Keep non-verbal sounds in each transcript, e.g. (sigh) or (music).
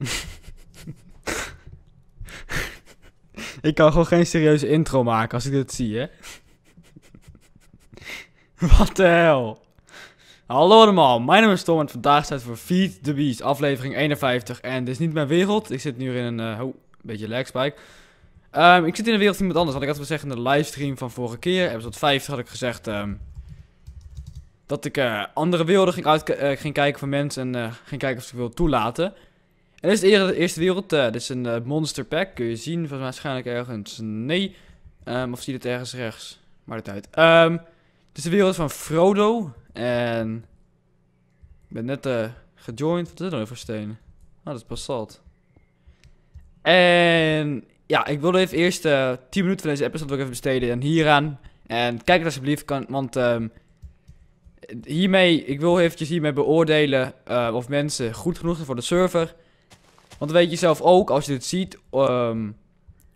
(laughs) ik kan gewoon geen serieuze intro maken als ik dit zie, hè? (laughs) Wat de hel? Hallo allemaal, mijn naam is Tom en vandaag staat voor Feed the Beast, aflevering 51. En dit is niet mijn wereld, ik zit nu in een, oh, beetje lag spike. Ehm, ik zit in de wereld van iemand anders, want ik had gezegd in de livestream van vorige keer, episode 50, had ik gezegd ehm, dat ik eh, andere werelden ging, uit, eh, ging kijken van mensen en ging kijken of ze wil toelaten. En dit is de eerste wereld. Uh, dit is een eh, monster pack. Kun je zien, volgens mij waarschijnlijk ergens. Nee. Ehm, of zie je het ergens rechts? Maar het uit. Um, ehm, dit is de wereld van Frodo. En... Ik ben net uh, gejoined. Wat is dat nou voor steen? Ah, dat is basalt. En... Ja, ik wilde even eerst 10 minuten van deze episode ook even besteden. En hieraan. En kijk het alsjeblieft, kan, want... Ehm, hiermee, ik wil eventjes hiermee beoordelen of mensen goed genoeg zijn voor de server. Want dan weet je zelf ook, als je het ziet, ehm,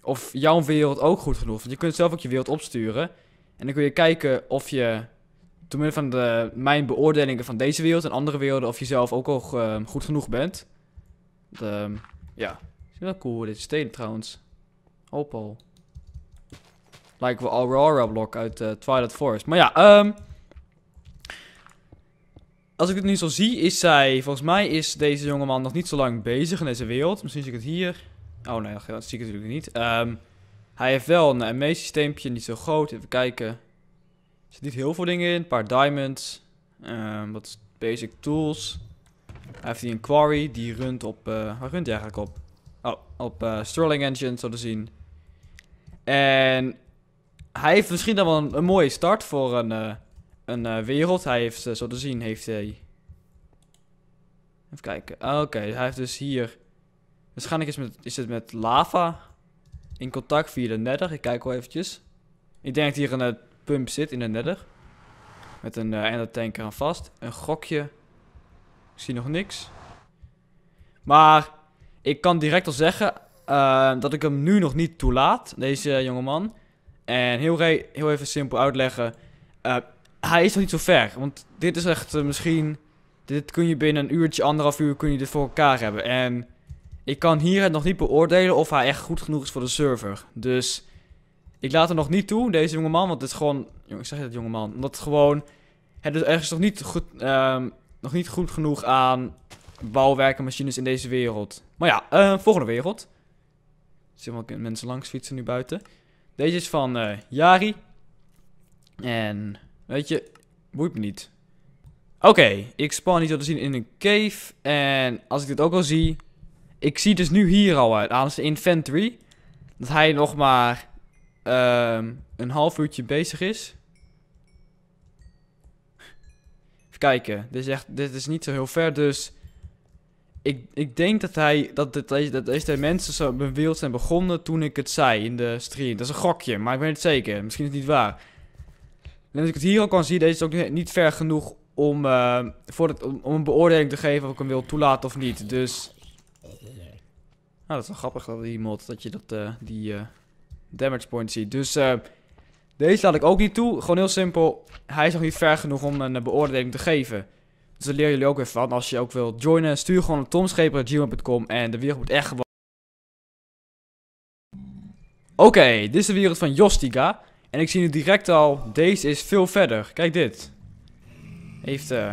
of jouw wereld ook goed genoeg is. Want je kunt zelf ook je wereld opsturen. En dan kun je kijken of je, door van de, mijn beoordelingen van deze wereld en andere werelden, of je zelf ook al ehm, goed genoeg bent. Ehm, ja, is wel cool dit steden trouwens. Opal. Lijken we Aurora Block uit eh, Twilight Forest. Maar ja, um, als ik het nu zo zie, is zij... Volgens mij is deze jongeman nog niet zo lang bezig in deze wereld. Misschien zie ik het hier. Oh nee, dat zie ik natuurlijk niet. Ehm, hij heeft wel een ME-systeempje, niet zo groot. Even kijken. Er zit niet heel veel dingen in. Een paar diamonds. Ehm, wat basic tools. Hij heeft hier een quarry. Die runt op... Uh, waar runt hij eigenlijk op? Oh, op uh, eh, Sterling Engine, zo te zien. En hij heeft misschien dan wel een, mooie start voor een... Eh, een eh, wereld. Hij heeft, eh, zo te zien, heeft hij... Even kijken. Ah, oké, hij heeft dus hier... Waarschijnlijk is, met, is het met lava in contact via de nether. Ik kijk wel eventjes. Ik denk dat hier een eh, pump zit in de nether. Met een uh, ender tank aan vast. Een gokje. Ik zie nog niks. Maar ik kan direct al zeggen dat ik hem nu nog niet toelaat. Deze jongeman. En heel, heel even simpel uitleggen. Uh, hij is nog niet zo ver. Want dit is echt eh, misschien... Dit kun je binnen een uurtje, anderhalf uur kun je dit voor elkaar hebben. En ik kan hier het nog niet beoordelen of hij echt goed genoeg is voor de server. Dus ik laat er nog niet toe, deze jonge man, Want het is gewoon... Ik zeg dat jongeman. Omdat het gewoon... Het is ergens nog niet goed, ehm, nog niet goed genoeg aan bouwwerken, machines in deze wereld. Maar ja, eh, volgende wereld. Er zien wel mensen langs fietsen nu buiten. Deze is van uh, Jari. En Weet je, boeit me niet. Oké, ik span niet zo te zien in een cave. En als ik dit ook al zie... Ik zie dus nu hier al uit, aan zijn inventory. Dat hij nog maar ehm, een half uurtje bezig is. Even kijken. Dit is, echt, dit is niet zo heel ver, dus... Ik, ik denk dat, hij, dat, dat, dat deze mensen zo wild zijn begonnen toen ik het zei in de stream. Dat is een gokje, maar ik weet het zeker. Misschien is het niet waar. En als ik het hier al kan zien, deze is ook niet ver genoeg om, eh, voor het, om, een beoordeling te geven of ik hem wil toelaten of niet. Dus... Nou, dat is wel grappig dat die mod, dat je dat, eh, die eh, damage point ziet. Dus deze laat ik ook niet toe. Gewoon heel simpel. Hij is nog niet ver genoeg om een beoordeling te geven. Dus dat leren jullie ook even van. Als je ook wilt joinen, stuur gewoon naar gmail.com en de wereld moet echt gewoon... Oké, dit is de wereld van Jostiga. En ik zie nu direct al, deze is veel verder. Kijk dit. Heeft, uh,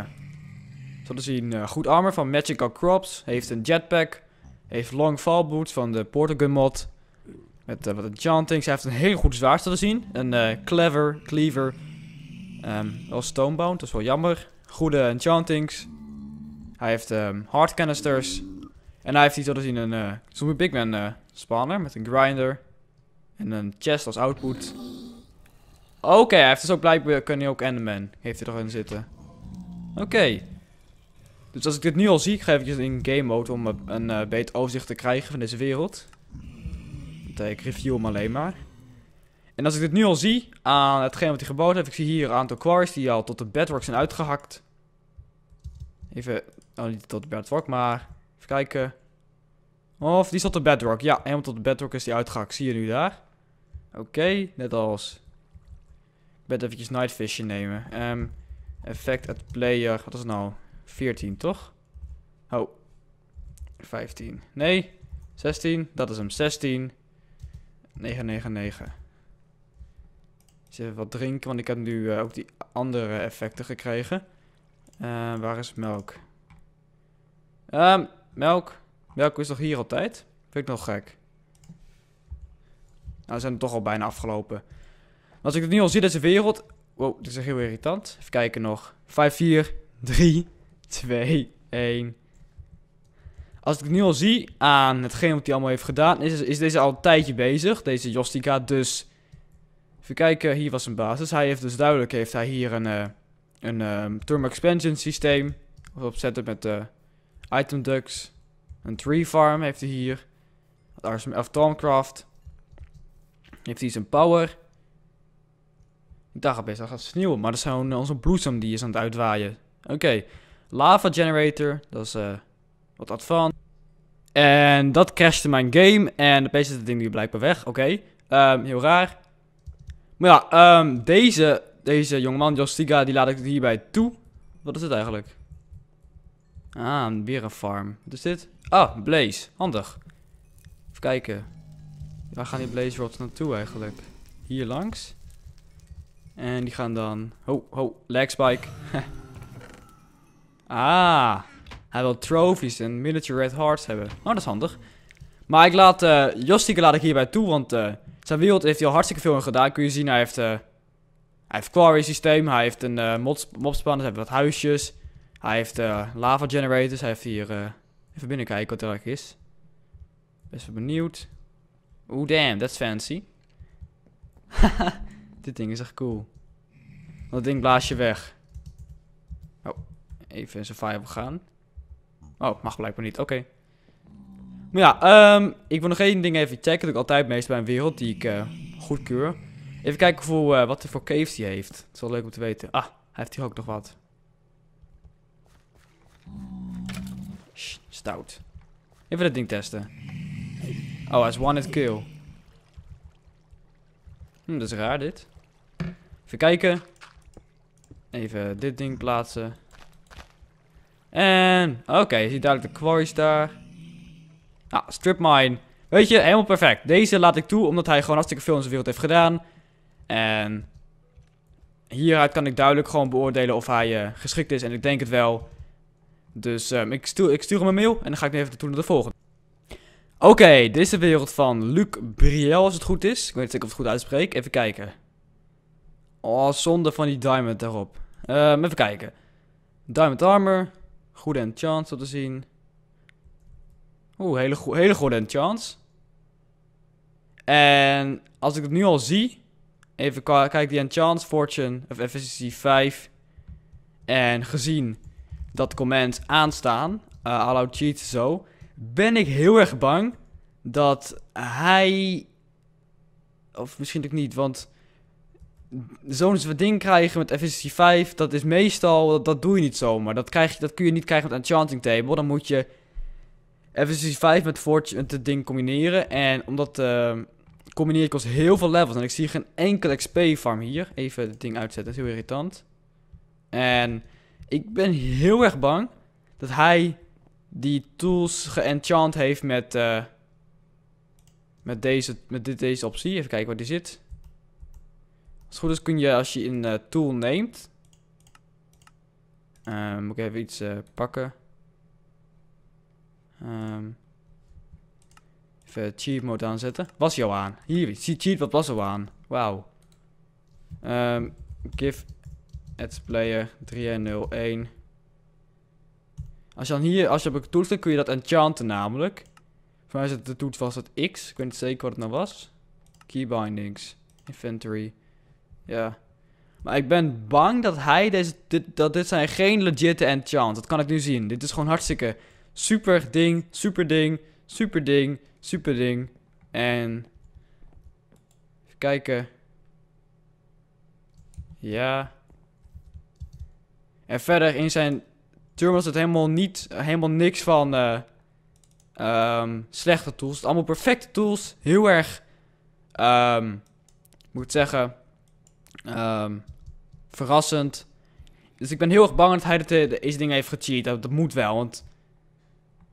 zien, eh, goed armor van Magical Crops. Heeft een jetpack. Heeft long fall boots van de Portal Gun mod. Met eh, wat enchantings. Hij heeft een heel goed zwaard te zien. Een clever, cleaver. Um, wel stonebound, dat is wel jammer. Goede enchantings. Hij heeft ehm, hard canisters. En hij heeft iets te zien een uh, Zombie Bigman uh, spawner met een grinder. En een chest als output. Oké, hij heeft dus ook blijkbaar... Kan hij ook Enderman. Heeft hij erin zitten. Oké. Dus als ik dit nu al zie, ik ga even in game mode om een eh, beter overzicht te krijgen van deze wereld. Want, eh, ik review hem alleen maar. En als ik dit nu al zie, aan hetgeen wat hij gebouwd heeft, ik zie hier een aantal quarries die al tot de bedrock zijn uitgehakt. Even, oh niet tot de bedrock, maar even kijken. Of die is tot de bedrock, ja, helemaal tot de bedrock is die uitgehakt, zie je nu daar. Oké, net als bed eventjes night vision nemen. Ehm, effect at player, wat is het nou? 14, toch? Oh, 15. Nee, 16, dat is hem. 16, 999. Dus even wat drinken, want ik heb nu eh, ook die andere effecten gekregen. Eh, waar is melk? Ehm, melk. Melk is toch hier altijd? Vind ik nog gek. Nou, we zijn toch al bijna afgelopen als ik het nu al zie, deze wereld... Wow, dit is echt heel irritant. Even kijken nog. 5, 4, 3, 2, 1. Als ik het nu al zie aan hetgeen wat hij allemaal heeft gedaan... Is, is deze al een tijdje bezig, deze Jostica. Dus even kijken, hier was een basis. Hij heeft dus duidelijk heeft hij hier een, uh, een ehm, Term Expansion systeem. Opzetten met eh, Item Ducks. Een Tree Farm heeft hij hier. Of tomcraft, Heeft hij zijn power. Ik dacht al best, dat gaat sneeuwen. Maar dat is gewoon onze bloesem die is aan het uitwaaien. Oké, lava generator. Dat is uh, wat van En dat crashte mijn game. En de pc is het ding nu blijkbaar weg. Oké, okay. Ehm, heel raar. Maar ja, um, deze, deze jongeman, Jostiga, die laat ik hierbij toe. Wat is het eigenlijk? Ah, weer een farm. Wat is dit? Ah, Blaze. Handig. Even kijken. Waar gaan die Blaze Rods naartoe eigenlijk? Hier langs? En die gaan dan... Ho, ho, lag spike. (laughs) ah, hij wil trophies en miniature red hearts hebben. Oh, dat is handig. Maar ik laat... Uh, Jostieke laat ik hierbij toe, want uh, zijn wereld heeft hij al hartstikke veel in gedaan. Kun je zien, hij heeft... Uh, hij heeft quarry systeem, hij heeft een uh, mobspan, hij heeft wat huisjes. Hij heeft lava generators, hij heeft hier... Uh, even binnenkijken wat er eigenlijk is. Best wel benieuwd. Oeh, damn, that's fancy. (laughs) Dit ding is echt cool. Dat ding blaas je weg. Oh, even in survival gaan. Oh, mag blijkbaar niet. Oké. Maar ja, ehm, ik wil nog één ding even checken. Dat ik altijd meest bij een wereld die ik goed eh, goedkeur. Even kijken voor, eh, wat hij voor caves hij heeft. Het is wel leuk om te weten. Ah, hij heeft hier ook nog wat. Shh, stout. Even dat ding testen. Oh, hij is one hit kill. Hm, dat is raar dit. Even kijken. Even dit ding plaatsen. En, oké, okay, je ziet duidelijk de quarries daar. Ah, strip mine. Weet je, helemaal perfect. Deze laat ik toe, omdat hij gewoon hartstikke veel in zijn wereld heeft gedaan. En hieruit kan ik duidelijk gewoon beoordelen of hij eh, geschikt is. En ik denk het wel. Dus ehm, ik, stuur, ik stuur hem een mail en dan ga ik nu even naartoe naar de volgende. Oké, dit is de wereld van Luc Briel, als het goed is. Ik weet niet of ik het goed uitspreek. Even kijken. Oh, zonde van die diamond erop. Ehm, even kijken. Diamond armor. Goede enchant zo te zien. Oeh, hele, go hele goede chance. En als ik het nu al zie. Even kijk die chance, fortune of efficiency 5. En gezien dat commands aanstaan. Uh, eh, allow cheat zo. Ben ik heel erg bang dat hij... Of misschien ook niet, want zo'n soort ding krijgen met efficiency 5, dat is meestal, dat, dat, doe je niet zomaar. Dat, krijg, dat kun je niet krijgen met enchanting table. Dan moet je efficiency 5 met fortune het ding combineren. En omdat uh, combineer kost heel veel levels. En ik zie geen enkele XP farm hier. Even het ding uitzetten, dat is heel irritant. En ik ben heel erg bang dat hij die tools geenchant heeft met, eh, met, deze, met dit, deze optie. Even kijken waar die zit het goed is kun je als je een eh, tool neemt. Ehm, moet ik even iets eh, pakken. Ehm, even cheat mode aanzetten. Was jou aan. Hier, zie cheat wat was jou aan. Wauw. Um, give ads player 301. Als je dan hier, als je op een tool zit, kun je dat enchanten namelijk. Voor mij is het de toets was het X. Ik weet niet zeker wat het nou was. Keybindings. Inventory. Ja. Maar ik ben bang dat hij deze... Dit, dat dit zijn geen end chance. Dat kan ik nu zien. Dit is gewoon hartstikke super ding, super ding, super ding, super ding. En... Even kijken. Ja. En verder in zijn terminal het helemaal, niet, helemaal niks van eh, ehm, slechte tools. allemaal perfecte tools. Heel erg... Um, moet zeggen Um, verrassend. Dus ik ben heel erg bang dat hij de, deze dingen heeft gecheat. Dat, moet wel, want...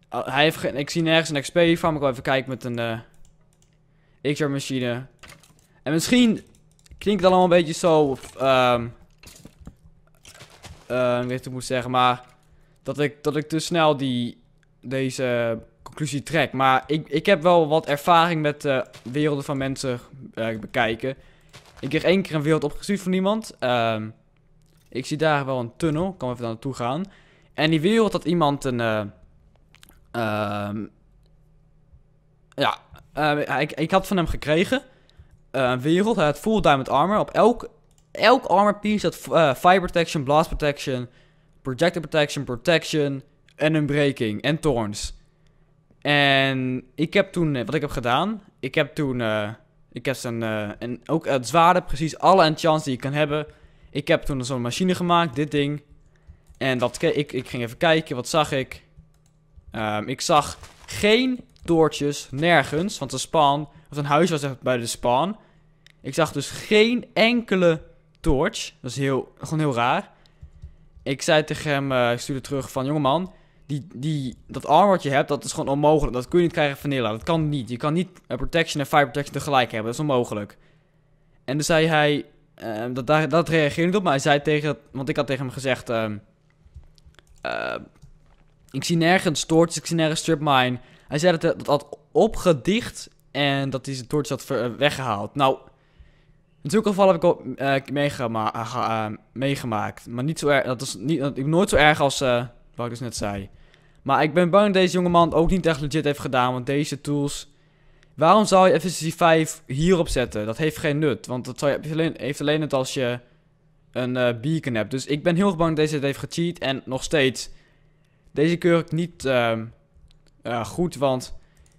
Eh, hij heeft ik zie nergens een XP van, ik wil even kijken met een... Uh, eh, XR-machine. En misschien klinkt het allemaal een beetje zo... Of, um, ehm, eh, ik het moet zeggen, maar... Dat ik, dat ik te snel die, deze conclusie trek. Maar ik, ik heb wel wat ervaring met werelden van mensen bekijken... Ik kreeg één keer een wereld opgestuurd van iemand. Ehm, ik zie daar wel een tunnel. Ik kan even naartoe gaan. En die wereld had iemand een... Eh, ehm, ehm, ja, ik, ik had van hem gekregen. Eh, een wereld. Hij had full diamond armor. Op elk, elk armor piece had eh, fire protection, blast protection, projector protection, protection en een breaking en thorns. En ik heb toen, wat ik heb gedaan, ik heb toen ik heb zijn, uh, eh, en ook het zware precies alle chance die je kan hebben. Ik heb toen zo'n machine gemaakt, dit ding. En dat, ik, ik ging even kijken, wat zag ik? Ehm, ik zag geen doortjes, nergens, want de spawn, of een huis was echt bij de spawn. Ik zag dus geen enkele torch. Dat is heel, gewoon heel raar. Ik zei tegen hem, eh, ik stuurde terug van, jongeman, die, die, dat arm wat je hebt, dat is gewoon onmogelijk. Dat kun je niet krijgen van Vanilla. Dat kan niet. Je kan niet protection en fire protection tegelijk hebben. Dat is onmogelijk. En toen zei hij, ehm, dat, dat, dat reageerde niet op, maar hij zei tegen, want ik had tegen hem gezegd, ehm, ehm, ik zie nergens torches, ik zie nergens mine Hij zei dat eh, dat had opgedicht en dat hij zijn torch had eh, weggehaald. Nou, in zulke geval heb ik ook eh, meegemaakt, maar niet zo erg, dat is niet, ik nooit zo erg als... Wat ik dus net zei. Maar ik ben bang dat deze jongeman ook niet echt legit heeft gedaan. Want deze tools... Waarom zou je efficiency 5 hierop zetten? Dat heeft geen nut. Want dat je, heeft alleen het als je een eh, beacon hebt. Dus ik ben heel bang dat deze heeft gecheat. En nog steeds. Deze keur ik niet ehm, eh, goed. Want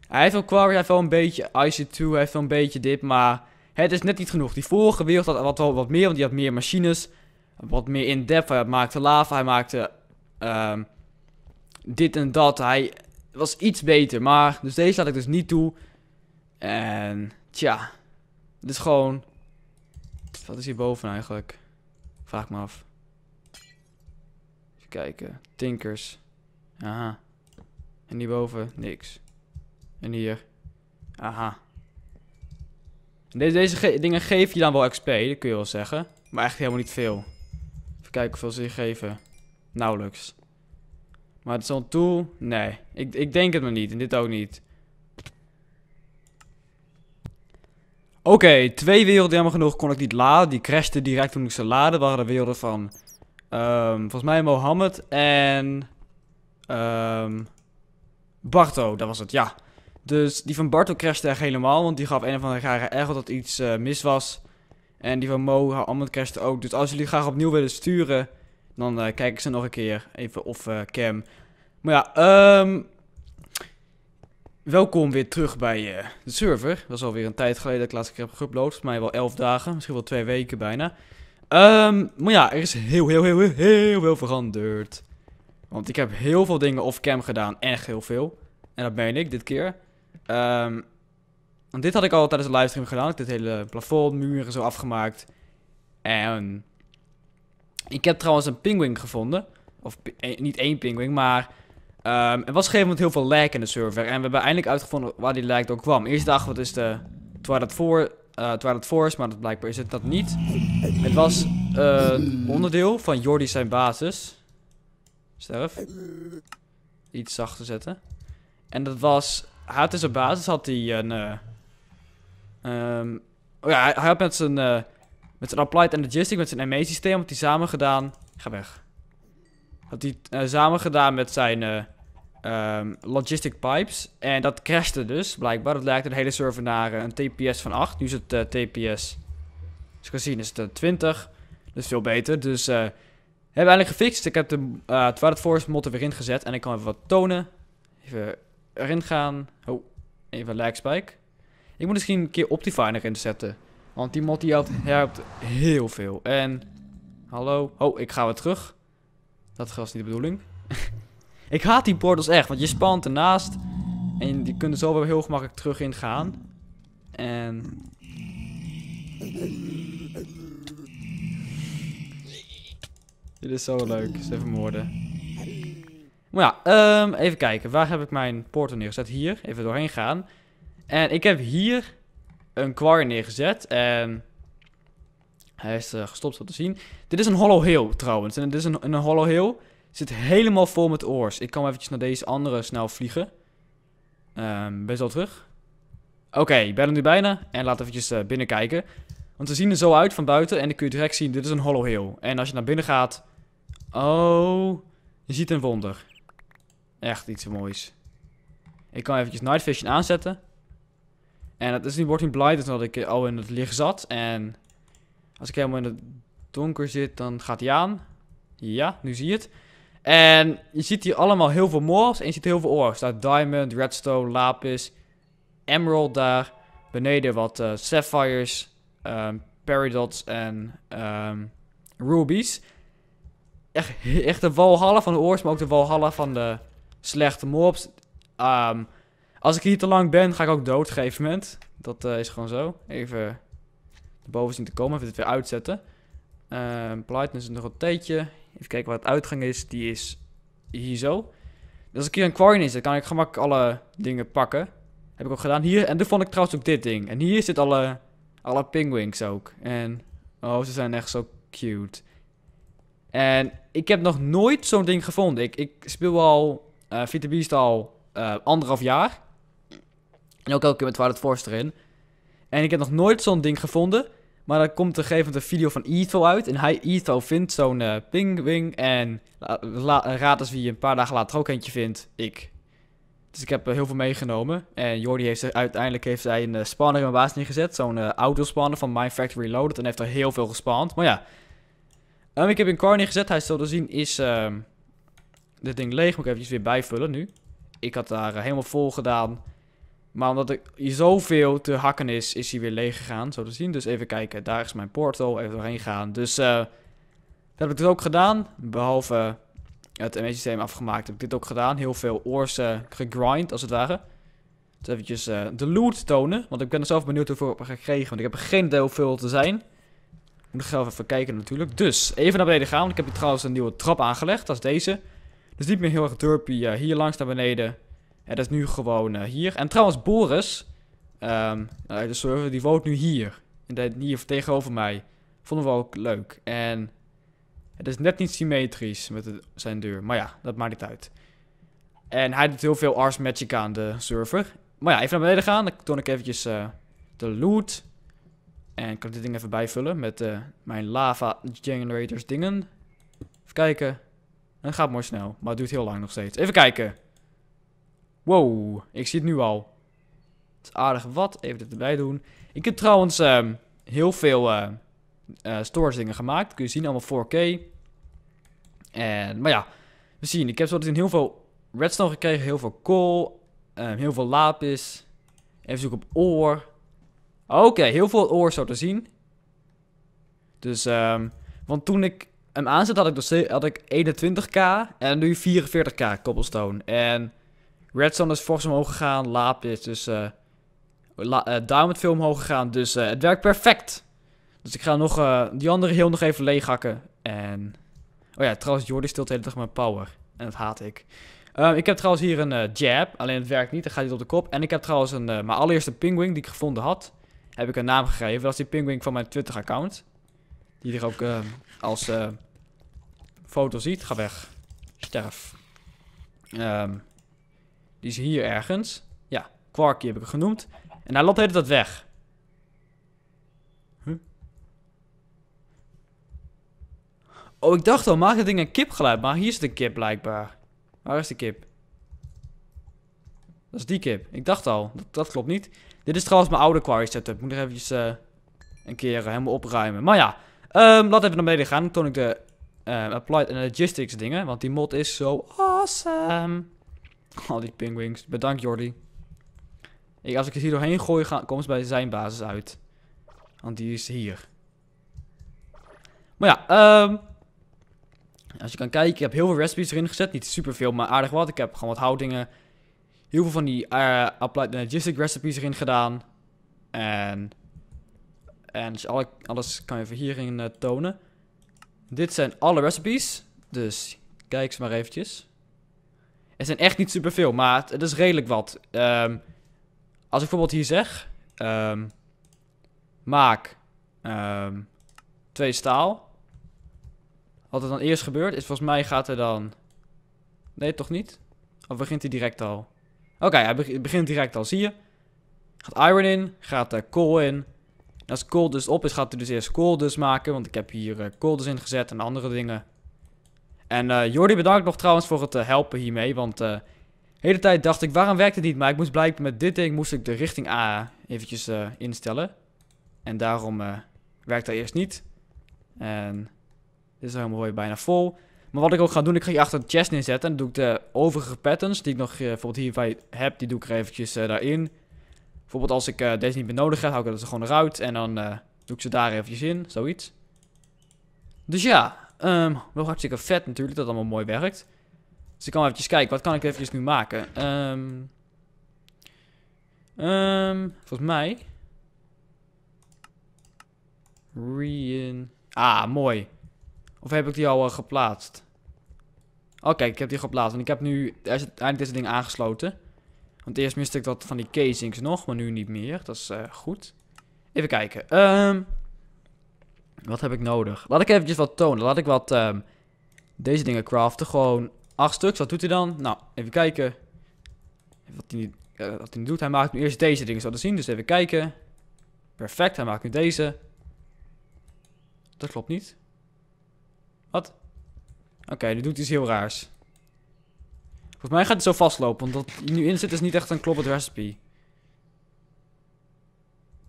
hij heeft wel Quark, hij heeft wel een beetje IC2, hij heeft wel een beetje dit. Maar het is net niet genoeg. Die vorige wereld had wat, wat meer. Want die had meer machines. Wat meer in-depth. Hij maakte lava, hij maakte Ehm, dit en dat. Hij was iets beter. Maar, dus deze laat ik dus niet toe. En, tja. Dit is gewoon... Wat is hierboven eigenlijk? Vraag me af. Even kijken. Tinkers. Aha. En hierboven niks. En hier. Aha. deze, deze dingen geef je dan wel XP, dat kun je wel zeggen. Maar echt helemaal niet veel. Even kijken hoeveel ze geven. Nauwelijks. Maar het een toe... Nee, ik, ik denk het maar niet. En dit ook niet. Oké, twee werelden jammer genoeg kon ik niet laden. Die crashten direct toen ik ze laden. Waren de werelden van... Ehm, volgens mij Mohammed en... Um, Barto, dat was het, ja. Dus die van Barto crashte echt helemaal. Want die gaf een of andere garen erg dat iets eh, mis was. En die van Mohammed crashte ook. Dus als jullie graag opnieuw willen sturen... Dan eh, kijk ik ze nog een keer. Even of eh, cam. Maar ja, um, welkom weer terug bij eh, de server. Dat is alweer een tijd geleden dat ik laatste keer heb geüpload. Mij wel 11 dagen, misschien wel twee weken bijna. Um, maar ja, er is heel, heel, heel, heel, veel veranderd. Want ik heb heel veel dingen off-cam gedaan. Echt heel veel. En dat meen ik dit keer. Um, dit had ik al tijdens de livestream gedaan. Ik heb dit hele plafond, muren zo afgemaakt. En ik heb trouwens een pinguïn gevonden. Of eh, niet één pingwing maar... Um, er was op een gegeven moment heel veel lag in de server. En we hebben eindelijk uitgevonden waar die lag door kwam. Eerst dachten wat is de Twilight, For uh, eh, Twilight Force, maar dat blijkbaar is het dat niet. Het was uh, onderdeel van Jordi zijn basis. Sterf. Iets zachter zetten. En dat was... Hij had in zijn basis had hij een... Uh, oh ja, hij, hij had met zijn met zijn Applied Energistic, met zijn ME-systeem, had hij samen gedaan... Ga weg. Had hij uh, samen gedaan met zijn uh, Logistic Pipes. En dat crashte dus, blijkbaar. Dat lijkt een hele server naar eh, een TPS van 8. Nu is het TPS... Zoals gezien, kan zien is het 20. Dat is veel beter. Dus hebben we eindelijk gefixt. Ik heb de uh, Twilight Force mod er weer in gezet. En ik kan even wat tonen. Even erin gaan. Oh, even spike. Ik moet misschien een keer Optifine erin zetten. Want die mod die helpt, heel veel. En, hallo. Oh, ik ga weer terug. Dat was niet de bedoeling. (laughs) ik haat die portals echt, want je spant ernaast. En die kunnen zo weer heel gemakkelijk terug ingaan. En... Dit is zo leuk. Is even moorden. Maar ja, ehm, even kijken. Waar heb ik mijn portal neergezet? Hier. Even doorheen gaan. En ik heb hier een kwar neergezet. En hij is eh, gestopt zo te zien. Dit is een hollow hill trouwens. En dit is een, een hollow hill. Zit helemaal vol met oors. Ik kan eventjes naar deze andere snel vliegen. Um, ehm, best wel terug. Oké, ik ben er nu bijna. En laat eventjes uh, eh, binnen kijken. Want ze zien er zo uit van buiten. En dan kun je direct zien, dit is een hollow hill. En als je naar binnen gaat... Oh, je ziet een wonder. Echt iets moois. Ik kan eventjes night vision aanzetten. En het is nu wordt blind dus dat ik eh, al in het licht zat. En als ik helemaal in het donker zit, dan gaat hij aan. Ja, nu zie je het. En je ziet hier allemaal heel veel mobs. en je ziet heel veel ores. Daar diamond, redstone, lapis, emerald daar. Beneden wat uh, sapphires, um, ehm, peridots en ehm, rubies. Echt, echt de walhalla van de oors maar ook de walhalla van de slechte mobs. Um, als ik hier te lang ben, ga ik ook dood op een gegeven moment. Dat eh, is gewoon zo. Even boven zien te komen. Even het weer uitzetten. Uh, is nog een tijdje. Even kijken wat het uitgang is. Die is hier zo. Dus als ik hier een quarry is, zet, kan ik gemakkelijk alle dingen pakken. Heb ik ook gedaan. Hier, en toen vond ik trouwens ook dit ding. En hier zitten alle, alle penguins ook. En, oh, ze zijn echt zo cute. En ik heb nog nooit zo'n ding gevonden. Ik, ik speel al uh, Vita Beast al anderhalf jaar. En ook elke keer met het Force erin. En ik heb nog nooit zo'n ding gevonden. Maar dan komt er gegeven een video van Etho uit. En hij, Etho, vindt zo'n uh, pingwing. En raad eens wie een paar dagen later ook eentje vindt. Ik. Dus ik heb eh, heel veel meegenomen. En Jordi heeft uiteindelijk heeft hij een uh, spanner in mijn baas neergezet. Zo'n uh, auto-spanner van Mine Factory Reloaded. En heeft er heel veel gespannen. Maar ja. Um, ik heb een car neergezet. Hij zult zien is... Ehm, dit ding leeg. Moet ik eventjes weer bijvullen nu. Ik had daar helemaal vol gedaan. Maar omdat er zoveel te hakken is, is hij weer leeg gegaan, zo te zien. Dus even kijken, daar is mijn portal, even doorheen gaan. Dus uh, dat heb ik dus ook gedaan, behalve het ME systeem afgemaakt heb ik dit ook gedaan. Heel veel oors eh, gegrind, als het ware. Dus eventjes eh, de loot tonen, want ik ben er zelf benieuwd hoeveel ik heb gekregen. Want ik heb er geen idee hoeveel te zijn. Moet ik zelf even kijken natuurlijk. Dus, even naar beneden gaan, want ik heb hier trouwens een nieuwe trap aangelegd. Dat is deze. Dus niet meer heel erg derpy hier langs naar beneden. Het is nu gewoon eh, hier. En trouwens, Boris, ehm, nou, de dus, eh, server, die woont nu hier. En hier tegenover mij. Vonden we ook leuk. En het is net niet symmetrisch met de, zijn deur. Maar ja, dat maakt niet uit. En hij doet heel veel Ars Magic aan de server. Maar ja, even naar beneden gaan. Dan toon ik eventjes eh, de loot. En kan dit ding even bijvullen met mijn lava generators dingen. Even kijken. dat gaat mooi snel. Maar het duurt heel lang nog steeds. Even kijken. Wow, ik zie het nu al. Het is aardig wat. Even dit erbij doen. Ik heb trouwens ehm, heel veel eh, eh, storage dingen gemaakt. Kun je zien, allemaal 4K. En, maar ja, we zien. Ik heb zo in heel veel redstone gekregen. Heel veel kool. Ehm, heel veel lapis. Even zoeken op oor. Oké, heel veel oor zo te zien. Dus, um, want toen ik hem aanzet had ik, dus, had ik 21k en nu 44k cobblestone. En Redstone is fors omhoog gegaan. Laap is dus... Uh, la, eh, Diamond veel omhoog gegaan. Dus eh, het werkt perfect. Dus ik ga nog die andere heel nog even leeghakken. En... Oh ja, trouwens, Jordi stilt de hele dag mijn power. En dat haat ik. Ehm, ik heb trouwens hier een jab. Alleen het werkt niet. Dan gaat hij op de kop. En ik heb trouwens een, mijn allereerste pingwing die ik gevonden had. Heb ik een naam gegeven. Dat is die pingwing van mijn Twitter-account. Die er ook ehm, als foto ziet. Ga weg. Sterf. Ehm. Die is hier ergens. Ja, quarkie heb ik het genoemd. En hij lapt dat weg. Huh? Oh, ik dacht al, maakt dat ding een kipgeluid. Maar hier zit een kip blijkbaar. Waar is de kip? Dat is die kip. Ik dacht al, dat, klopt niet. Dit is trouwens mijn oude quarry setup. Ik Moet er eventjes eh, een keer eh, helemaal opruimen. Maar ja, ehm, laten we naar beneden gaan. Dan toon ik de uh, Applied Logistics dingen. Want die mod is zo awesome. (laughs) Al die pingwings. Bedankt, Jordi. Ik, als ik het hier doorheen gooi, ga, komt ze bij zijn basis uit. Want die is hier. Maar ja, um, als je kan kijken, ik heb heel veel recipes erin gezet. Niet superveel, maar aardig wat. Ik heb gewoon wat houdingen. Heel veel van die uh, applied energistic eh, recipes erin gedaan. En, en dus alles kan je even hierin eh, tonen. Dit zijn alle recipes. Dus kijk ze maar eventjes. Het zijn echt niet superveel, maar het, is redelijk wat. Ehm, als ik bijvoorbeeld hier zeg... Ehm, maak ehm, twee staal. Wat er dan eerst gebeurt is volgens mij gaat er dan... Nee, toch niet? Of begint hij direct al? Oké, hij begint direct al, zie je? Gaat iron in, gaat uh, coal in. als coal dus op is, gaat hij dus eerst coal dus maken. Want ik heb hier uh, coal dus in gezet en andere dingen en eh, Jordi, bedankt nog trouwens voor het eh, helpen hiermee. Want eh, de hele tijd dacht ik, waarom werkt het niet? Maar ik moest blijkbaar met dit ding moest ik de richting A eventjes instellen. En daarom werkt dat eerst niet. En dit is helemaal mooi, bijna vol. Maar wat ik ook ga doen, ik ga hier achter de chest inzetten. En dan doe ik de overige patterns die ik nog bijvoorbeeld hierbij heb, die doe ik er eventjes daarin. Bijvoorbeeld als ik deze niet meer nodig heb, hou ik dat ze gewoon eruit. En dan doe ik ze daar eventjes in, zoiets. Dus ja, Um, wel hartstikke vet natuurlijk dat allemaal mooi werkt. Dus ik kan even kijken, wat kan ik eventjes nu maken? Um, volgens mij... Rien... Ah, mooi. Of heb ik die al eh, geplaatst? Oké, oh, ik heb die geplaatst. Want ik heb nu eindelijk deze ding aangesloten. Want eerst miste ik dat van die casings nog, maar nu niet meer. Dat is eh, goed. Even kijken. Um, wat heb ik nodig? Laat ik eventjes wat tonen. Laat ik wat ehm, deze dingen craften. Gewoon acht stuks. Wat doet hij dan? Nou, even kijken. Wat hij, uh, hij doet. Hij maakt nu eerst deze dingen zo te zien. Dus even kijken. Perfect. Hij maakt nu deze. Dat klopt niet. Wat? Oké, okay, nu doet hij iets heel raars. Volgens mij gaat het zo vastlopen. Want wat hier nu in zit is niet echt een kloppend recipe.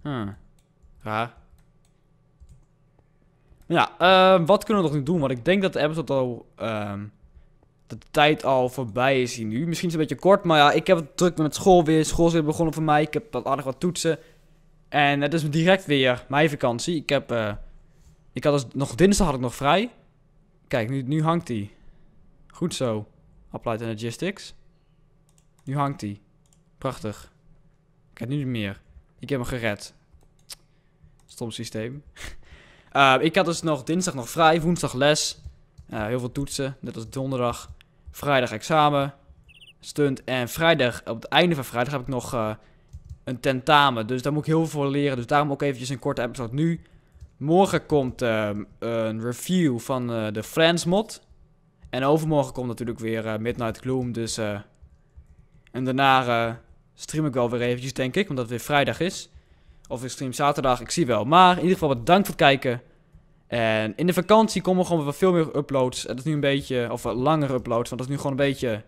Hmm. Raar. Ja, ehm, wat kunnen we nog nu doen? Want ik denk dat de episode al... Ehm, de tijd al voorbij is hier nu. Misschien is het een beetje kort, maar ja, ik heb het druk met school weer. School is weer begonnen voor mij. Ik heb wat aardig wat toetsen. En het is direct weer mijn vakantie. Ik heb... Eh, ik had dus nog dinsdag had ik nog vrij. Kijk, nu, nu hangt hij. Goed zo. Applied Logistics. Nu hangt hij. Prachtig. Kijk, nu niet meer. Ik heb hem gered. Stom systeem. (laughs) Eh, ik had dus nog dinsdag nog vrij, woensdag les. Eh, heel veel toetsen, net als donderdag. Vrijdag examen, stunt. En vrijdag, op het einde van vrijdag heb ik nog eh, een tentamen. Dus daar moet ik heel veel voor leren. Dus daarom ook eventjes een korte episode nu. Morgen komt ehm, een review van de Friends mod. En overmorgen komt natuurlijk weer Midnight Gloom. Dus, en daarna stream ik wel weer eventjes, denk ik. Omdat het weer vrijdag is. Of ik stream zaterdag, ik zie wel. Maar in ieder geval bedankt voor het kijken. En in de vakantie komen gewoon weer veel meer uploads. Dat is nu een beetje, of eh, langere uploads, want dat is nu gewoon een beetje...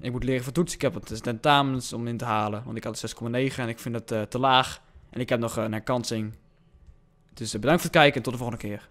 Ik moet leren voor Ik heb het dus tentamens om in te halen. Want ik had 6,9 en ik vind dat eh, te laag. En ik heb nog een herkansing. Dus eh, bedankt voor het kijken en tot de volgende keer.